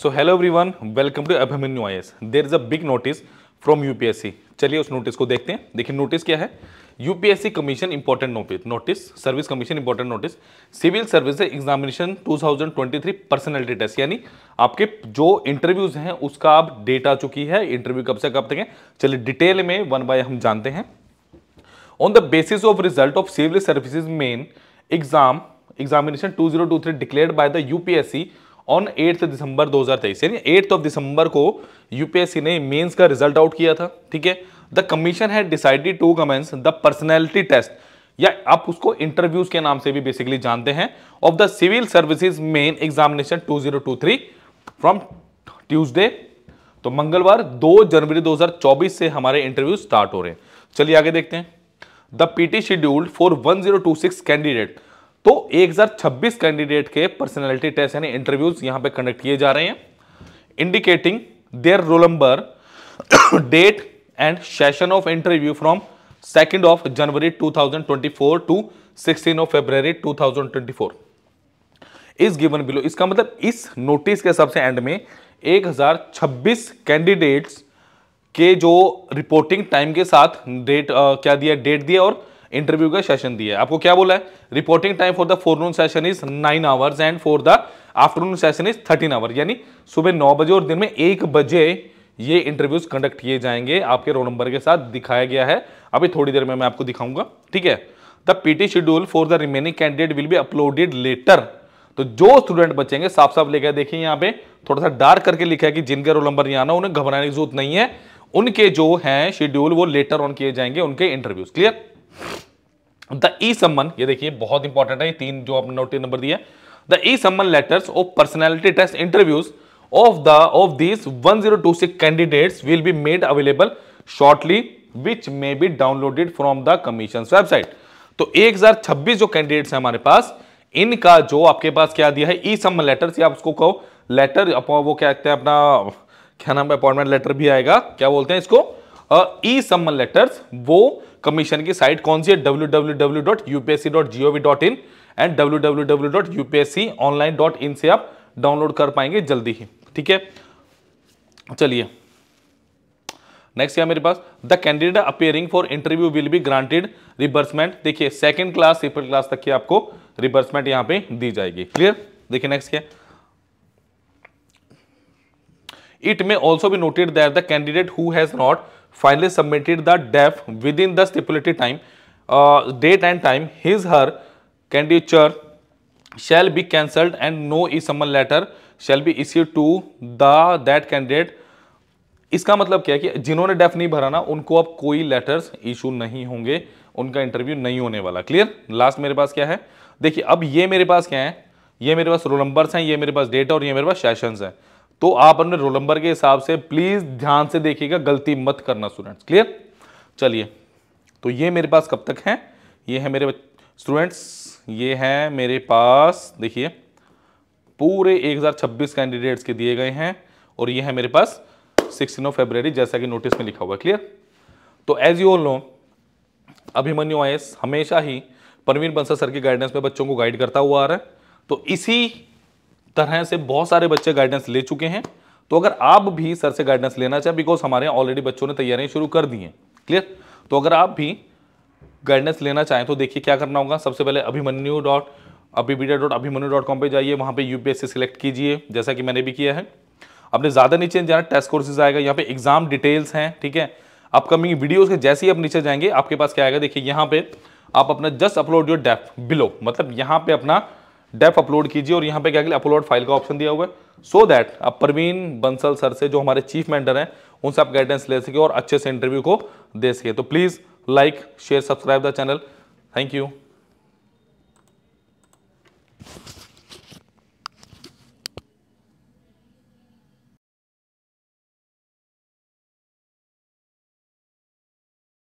So hello everyone welcome to Abhimanyu I S there is a big notice from UPSC चलिए उस notice को देखते हैं देखिए नोटिस क्या है UPSC commission important notice notice service commission important notice civil service examination 2023 personality test यानी आपके जो इंटरव्यूज हैं उसका अब डेट आ चुकी है इंटरव्यू कब से कब तक है चलिए डिटेल में वन बाय हम जानते हैं on the basis of result of civil services main exam examination 2023 declared by the UPSC on eighth December 2023 यानी एट्थ ऑफ दिसंबर को यूपीएससी ने मेंस का रिजल्ट आउट किया था ठीक है the commission had decided to commence the personality test या आप उसको इंटरव्यूज के नाम से भी बेसिकली जानते हैं of the civil services main examination 2023 from Tuesday तो मंगलवार 2 जनवरी 2024 से हमारे इंटरव्यू स्टार्ट हो रहे हैं चलिए आगे देखते हैं the PT scheduled for 1026 candidate तो 1026 कैंडिडेट के पर्सनैलिटी टेस्ट यानी इंटरव्यूज यहां पे कंडक्ट किए जा रहे हैं indicating their roll number date and session of interview from second of January 2024 to 16 of February 2024 इस गिवन बिलो इसका मतलब इस नोटिस के सबसे एंड में 1026 कैंडिडेट्स के जो रिपोर्टिंग टाइम के साथ डेट क्या दिया डेट दिया और इंटरव्यू का सेशन दिया है आपको क्या बोला है reporting time for the forenoon session is nine hours and for the afternoon session is thirteen hour यानी सुबह नौ बजे और दिन में एक बजे ये इंटरव्यूज कंडक्ट किए जाएंगे आपके रोल नंबर के साथ दिखाया गया है अभी थोड़ी देर में मैं आपको दिखाऊंगा ठीक है the PT schedule for the remaining candidate will be uploaded later तो जो स्टूडेंट बचेंगे साफ साफ लेकर देखिए यहाँ पे थोड़ा सा डार्क करके लिखा है कि जिनके रोल नंबर यहाँ ना उन्हें घबराने की जरूरत नहीं है उनके जो हैं शेड्यूल वो लेटर ऑन किए जाएंगे उनके इंटरव्यूज क्लियर द ई सम्मन ये देखिए बहुत इंपॉर्टेंट है तीन जो आपने नोटिस नंबर दिया the e summon letters of personality test interviews of the of these 1026 candidates will be made available shortly which may be downloaded from the commission website तो 1026 जो कैंडिडेट्स हैं हमारे पास इनका जो आपके पास क्या दिया है ई सम्मन लेटर्स या आप उसको कहो लेटर वो क्या कहते हैं अपना क्या नाम अपॉइंटमेंट लेटर भी आएगा क्या बोलते हैं इसको ई सम्मन लेटर्स वो कमीशन की साइट कौन सी है www.upsc.gov.in एंड www.upsconline.in से आप डाउनलोड कर पाएंगे जल्दी ही ठीक है चलिए नेक्स्ट है मेरे पास the candidate appearing for interview will be granted reimbursement देखिए सेकंड क्लास ट्रिपल क्लास तक की आपको रिबर्समेंट यहां पे दी जाएगी क्लियर देखिए नेक्स्ट क्या it may also be noted that the candidate who has not finally submitted the DEF within the stipulated time, uh, date and time, his, her candidature shall be cancelled and no e-summon letter shall be issued to the that candidate. इसका मतलब क्या है कि जिन्होंने def नहीं भरा ना उनको अब कोई लेटर्स इशू नहीं होंगे उनका इंटरव्यू नहीं होने वाला क्लियर लास्ट मेरे पास क्या है देखिए अब ये मेरे पास क्या है ये मेरे पास रोल नंबर्स हैं ये मेरे पास डेट और ये मेरे पास सेशंस हैं तो आप अपने रोल नंबर के हिसाब से प्लीज ध्यान से देखिएगा गलती मत करना स्टूडेंट्स क्लियर चलिए तो ये मेरे पास कब तक है ये है मेरे स्टूडेंट्स ये हैं मेरे पास देखिए पूरे 1026 कैंडिडेट्स के दिए गए हैं और ये है मेरे पास सिक्सटीन ऑफ फेबर जैसा कि नोटिस में लिखा हुआ क्लियर तो as you all know Abhimanyu I हमेशा ही परवीन बंसल सर की गाइडेंस में बच्चों को गाइड करता हुआ आ रहा है तो इसी तरह से बहुत सारे बच्चे गाइडेंस ले चुके हैं तो अगर आप भी सर से गाइडेंस लेना चाहें बिकॉज हमारे ऑलरेडी बच्चों ने तैयारियां शुरू कर दी हैं क्लियर तो अगर आप भी गाइडेंस लेना चाहें तो देखिए क्या करना होगा सबसे पहले अभिमन्यू डॉट अभिबीटा डॉट अभिमन्यू डॉट कॉम पर जाइए वहाँ पर यू सिलेक्ट कीजिए जैसा कि मैंने भी किया है आपने ज़्यादा नीचे जाना टेस्ट कोर्सेज आएगा यहाँ पे एग्जाम डिटेल्स हैं ठीक है अपकमिंग वीडियोज़ के जैसे ही आप नीचे जाएंगे आपके पास क्या आएगा देखिए यहाँ पे आप अपना just upload your DAF below मतलब यहाँ पे अपना डेफ अपलोड कीजिए और यहाँ पे क्या के अपलोड फाइल का ऑप्शन दिया हुआ है सो दैट आप प्रवीण बंसल सर से जो हमारे चीफ मेंटर हैं उनसे आप गाइडेंस ले सके और अच्छे से इंटरव्यू को दे सके तो please like share subscribe the channel thank you